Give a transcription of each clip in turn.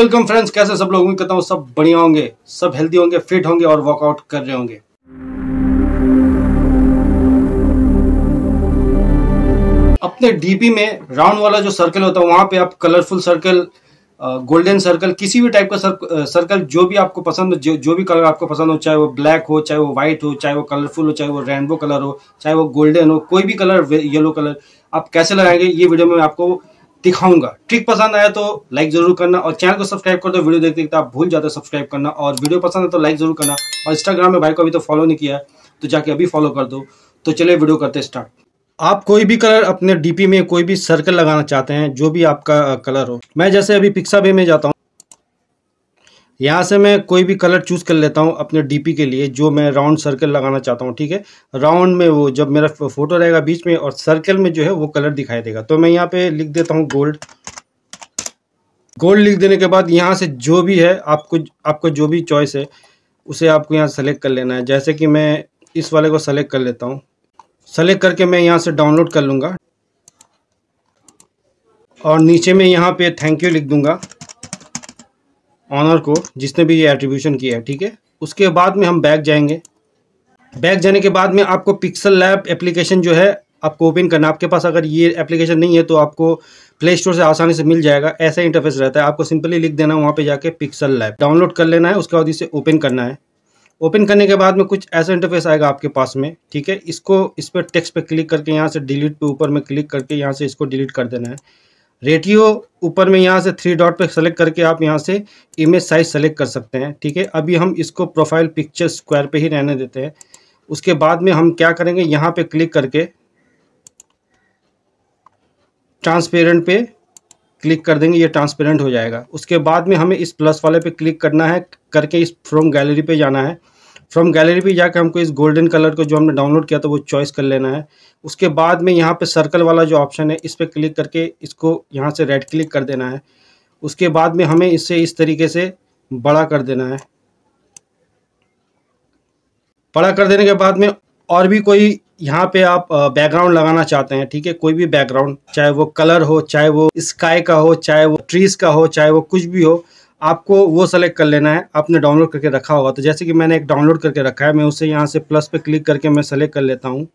welcome friends कैसे सब लोग उम्मीद करता हूँ सब बढ़िया होंगे सब हेल्दी होंगे फिट होंगे और वर्कआउट कर रहे होंगे अपने डीपी में राउंड वाला जो सर्कल होता है वहां पे आप कलरफुल सर्कल गोल्डन सर्कल किसी भी टाइप का सर्कल जो भी आपको पसंद हो जो, जो भी कलर आपको पसंद हो चाहे वो ब्लैक हो चाहे वो व्हाइट हो चाहे वो कलरफुल हो चाहे वो रेनबो कलर हो चाहे वो गोल्डन हो कोई भी कलर येलो कलर आप कैसे लगाएंगे ये वीडियो में आपको दिखाऊंगा ट्रिक पसंद आया तो लाइक जरूर करना और चैनल को सब्सक्राइब कर दो वीडियो देखते देखते आप भूल जाते हो सब्सक्राइब करना और वीडियो पसंद है तो लाइक जरूर करना और इंस्टाग्राम में भाई को अभी तो फॉलो नहीं किया तो जाके अभी फॉलो कर दो तो चलिए वीडियो करते स्टार्ट आप कोई भी कलर अपने डीपी में कोई भी सर्कल लगाना चाहते हैं जो भी आपका कलर हो मैं जैसे अभी पिक्सा में जाता हूँ यहाँ से मैं कोई भी कलर चूज़ कर लेता हूँ अपने डीपी के लिए जो मैं राउंड सर्कल लगाना चाहता हूँ ठीक है राउंड में वो जब मेरा फोटो रहेगा बीच में और सर्कल में जो है वो कलर दिखाई देगा तो मैं यहाँ पे लिख देता हूँ गोल्ड गोल्ड लिख देने के बाद यहाँ से जो भी है आपको आपका जो भी चॉइस है उसे आपको यहाँ सेलेक्ट कर लेना है जैसे कि मैं इस वाले को सेलेक्ट कर लेता हूँ सेलेक्ट करके मैं यहाँ से डाउनलोड कर लूँगा और नीचे में यहाँ पे थैंक यू लिख दूँगा ऑनर को जिसने भी ये एट्रीब्यूशन किया है ठीक है उसके बाद में हम बैक जाएंगे बैक जाने के बाद में आपको पिक्सल लैब एप्लीकेशन जो है आपको ओपन करना आपके पास अगर ये एप्लीकेशन नहीं है तो आपको प्ले स्टोर से आसानी से मिल जाएगा ऐसा इंटरफेस रहता है आपको सिंपली लिख देना है वहाँ पर जाके पिक्सल लैब डाउनलोड कर लेना है उसके बाद इसे ओपन करना है ओपन करने के बाद में कुछ ऐसा इंटरफेस आएगा आपके पास में ठीक है इसको इस पर टेक्स्ट पे क्लिक करके यहाँ से डिलीट पे ऊपर में क्लिक करके यहाँ से इसको डिलीट कर देना है रेटियो ऊपर में यहाँ से थ्री डॉट पे सेलेक्ट करके आप यहाँ से इमेज साइज सेलेक्ट कर सकते हैं ठीक है अभी हम इसको प्रोफाइल पिक्चर स्क्वायर पे ही रहने देते हैं उसके बाद में हम क्या करेंगे यहाँ पे क्लिक करके ट्रांसपेरेंट पे क्लिक कर देंगे ये ट्रांसपेरेंट हो जाएगा उसके बाद में हमें इस प्लस वाले पे क्लिक करना है करके इस फ्रॉम गैलरी पे जाना है फ्रॉम गैलरी पे जाकर हमको इस गोल्डन कलर को जो हमने डाउनलोड किया था वो चॉइस कर लेना है उसके बाद में यहाँ पे सर्कल वाला जो ऑप्शन है इस पर क्लिक करके इसको यहाँ से रेड क्लिक कर देना है उसके बाद में हमें इसे इस तरीके से बड़ा कर देना है बड़ा कर देने के बाद में और भी कोई यहाँ पे आप बैकग्राउंड लगाना चाहते हैं ठीक है कोई भी बैकग्राउंड चाहे वो कलर हो चाहे वो स्काई का हो चाहे वो ट्रीज का हो चाहे वो कुछ भी हो आपको वो सेलेक्ट कर लेना है आपने डाउनलोड करके रखा होगा तो जैसे कि मैंने एक डाउनलोड करके रखा है मैं उसे यहाँ से प्लस पे क्लिक करके मैं सेलेक्ट कर लेता हूँ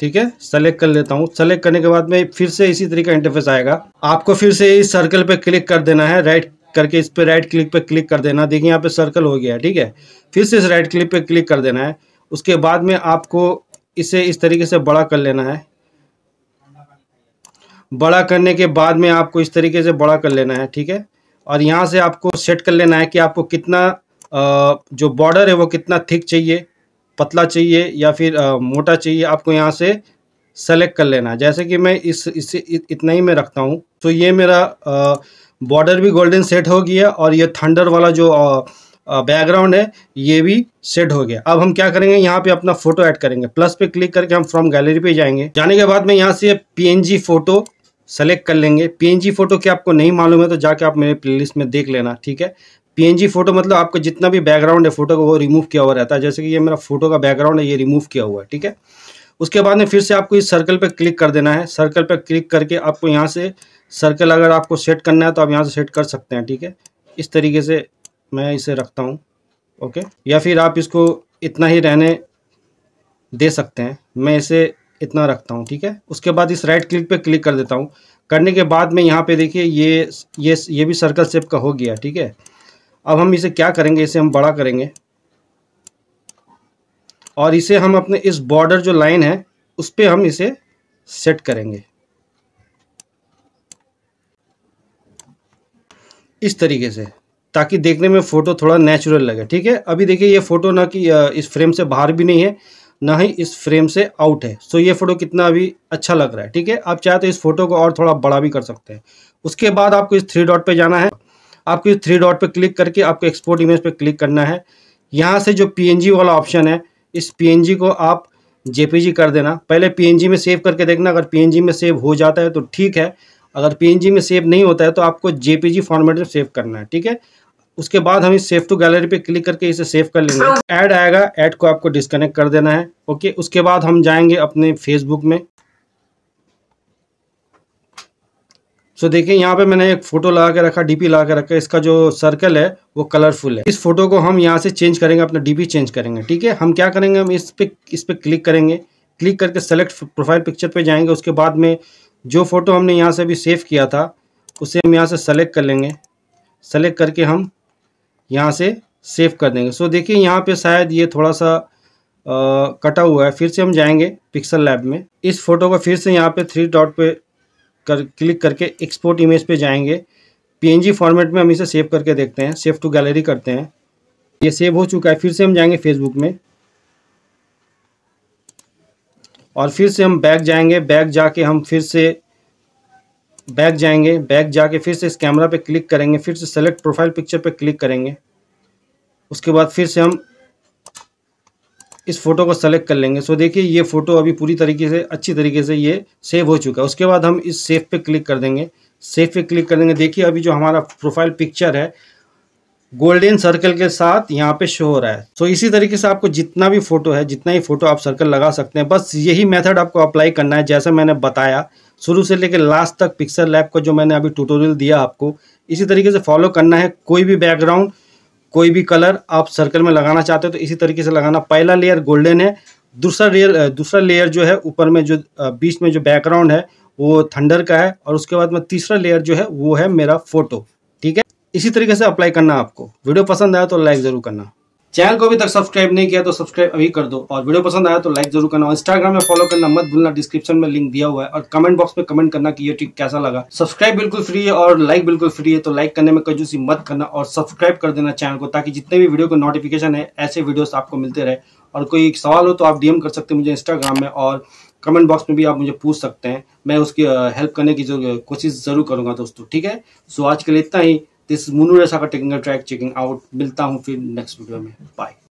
ठीक है सेलेक्ट कर लेता हूँ सेलेक्ट करने के बाद में फिर से इसी तरीके का इंटरफेस आएगा आपको फिर से इस सर्कल पे क्लिक कर देना है राइट करके इस पर राइट क्लिक पे क्लिक कर देना देखिए यहाँ पे सर्कल हो गया ठीक है फिर से इस राइट क्लिक पे क्लिक कर देना है उसके बाद में आपको इसे इस तरीके से बड़ा कर लेना है बड़ा करने के बाद में आपको इस तरीके से बड़ा कर लेना है ठीक है और यहाँ से आपको सेट कर लेना है कि आपको कितना जो बॉर्डर है वो कितना थिक चाहिए पतला चाहिए या फिर मोटा चाहिए आपको यहाँ से सेलेक्ट कर लेना है जैसे कि मैं इस इसे इतना ही मैं रखता हूँ तो ये मेरा बॉर्डर भी गोल्डन सेट हो गया और ये थंडर वाला जो बैकग्राउंड है ये भी सेट हो गया अब हम क्या करेंगे यहाँ पे अपना फोटो ऐड करेंगे प्लस पे क्लिक करके हम फ्रॉम गैलरी पे जाएंगे जाने के बाद में यहाँ से पी फोटो सेलेक्ट कर लेंगे पीएनजी फोटो की आपको नहीं मालूम है तो जाके आप मेरे प्लेलिस्ट में देख लेना ठीक है पीएनजी फोटो मतलब आपका जितना भी बैकग्राउंड है फोटो का वो रिमूव किया हुआ रहता है जैसे कि ये मेरा फोटो का बैकग्राउंड है ये रिमूव किया हुआ है ठीक है उसके बाद में फिर से आपको इस सर्कल पर क्लिक कर देना है सर्कल पर क्लिक करके आपको यहाँ से सर्कल अगर आपको सेट करना है तो आप यहाँ से सेट कर सकते हैं ठीक है इस तरीके से मैं इसे रखता हूँ ओके या फिर आप इसको इतना ही रहने दे सकते हैं मैं इसे इतना रखता हूँ ठीक है उसके बाद इस राइट क्लिक पे क्लिक कर देता हूँ करने के बाद में यहाँ पे देखिए ये ये ये भी सर्कल शेप का हो गया ठीक है अब हम इसे क्या करेंगे इसे हम बड़ा करेंगे और इसे हम अपने इस बॉर्डर जो लाइन है उस पर हम इसे सेट करेंगे इस तरीके से ताकि देखने में फ़ोटो थोड़ा नेचुरल लगे ठीक है अभी देखिए ये फ़ोटो ना कि इस फ्रेम से बाहर भी नहीं है ना ही इस फ्रेम से आउट है सो ये फ़ोटो कितना भी अच्छा लग रहा है ठीक है आप चाहे तो इस फोटो को और थोड़ा बड़ा भी कर सकते हैं उसके बाद आपको इस थ्री डॉट पर जाना है आपको इस थ्री डॉट पर क्लिक करके आपको एक्सपोर्ट इमेज पर क्लिक करना है यहाँ से जो पीएनजी वाला ऑप्शन है इस पीएनजी को आप जेपीजी कर देना पहले पीएनजी में सेव करके देखना अगर पीएनजी में सेव हो जाता है तो ठीक है अगर पीएनजी में सेव नहीं होता है तो आपको जेपीजी फॉर्मेट में सेव करना है ठीक है उसके बाद हम इस सेव टू गैलरी पे क्लिक करके इसे सेव कर लेंगे ऐड आएगा ऐड को आपको डिस्कनेक्ट कर देना है ओके उसके बाद हम जाएंगे अपने फेसबुक में सो देखिए यहाँ पे मैंने एक फ़ोटो लगा के रखा डीपी लगा के रखा इसका जो सर्कल है वो कलरफुल है इस फोटो को हम यहाँ से चेंज करेंगे अपना डीपी चेंज करेंगे ठीक है हम क्या करेंगे हम इस पे इस पे क्लिक करेंगे क्लिक करके सेलेक्ट प्रोफाइल पिक्चर पे जाएंगे उसके बाद में जो फ़ोटो हमने यहाँ से अभी सेव किया था उसे हम यहाँ से सेलेक्ट कर लेंगे सेलेक्ट करके हम यहाँ से सेव कर देंगे सो देखिए यहाँ पे शायद ये थोड़ा सा आ, कटा हुआ है फिर से हम जाएंगे पिक्सल लैब में इस फोटो को फिर से यहाँ पे थ्री डॉट पे कर क्लिक करके एक्सपोर्ट इमेज पे जाएंगे पीएनजी फॉर्मेट में हम इसे सेव करके देखते हैं सेव टू गैलरी करते हैं ये सेव हो चुका है फिर से हम जाएंगे फेसबुक में और फिर से हम बैग जाएंगे बैग जाके हम फिर से बैक जाएंगे बैक जाके फिर से इस कैमरा पे क्लिक करेंगे फिर से सेलेक्ट प्रोफाइल पिक्चर पे क्लिक करेंगे उसके बाद फिर से हम इस फ़ोटो को सेलेक्ट कर लेंगे सो देखिए ये फ़ोटो अभी पूरी तरीके से अच्छी तरीके से ये सेव हो चुका है उसके बाद हम इस सेफ पे क्लिक कर देंगे सेव पे क्लिक कर देंगे देखिए अभी जो हमारा प्रोफाइल पिक्चर है गोल्डन सर्कल के साथ यहाँ पे शो हो रहा है तो so, इसी तरीके से आपको जितना भी फोटो है जितना ही फोटो आप सर्कल लगा सकते हैं बस यही मेथड आपको अप्लाई करना है जैसा मैंने बताया शुरू से लेकर लास्ट तक पिक्सल लैब का जो मैंने अभी ट्यूटोरियल दिया आपको इसी तरीके से फॉलो करना है कोई भी बैकग्राउंड कोई भी कलर आप सर्कल में लगाना चाहते हो तो इसी तरीके से लगाना पहला लेयर गोल्डन है दूसरा लेयर दूसरा लेयर जो है ऊपर में जो बीच में जो बैकग्राउंड है वो थंडर का है और उसके बाद में तीसरा लेयर जो है वो है मेरा फोटो ठीक है इसी तरीके से अप्लाई करना आपको वीडियो पसंद आया तो लाइक ज़रूर करना चैनल को अभी तक सब्सक्राइब नहीं किया तो सब्सक्राइब अभी कर दो और वीडियो पसंद आया तो लाइक जरूर करना इंस्टाग्राम में फॉलो करना मत भूलना डिस्क्रिप्शन में लिंक दिया हुआ है और कमेंट बॉक्स में कमेंट करना कि ये ट्रिक कैसा लगा सब्सक्राइब बिल्कुल फ्री है और लाइक बिल्कुल फ्री है तो लाइक करने में कजूसी मत करना और सब्सक्राइब कर देना चैनल को ताकि जितने भी वीडियो को नोटिफिकेशन है ऐसे वीडियोस आपको मिलते रहे और कोई सवाल हो तो आप डीएम कर सकते हैं मुझे इंस्टाग्राम में और कमेंट बॉक्स में भी आप मुझे पूछ सकते हैं मैं उसकी हेल्प करने की कोशिश जरूर करूंगा दोस्तों ठीक है सो आज के लिए इतना ही दिस मुनूर रेसा का टेक्निकल ट्रैक चेकिंग आउट मिलता हूँ फिर नेक्स्ट वीडियो में बाय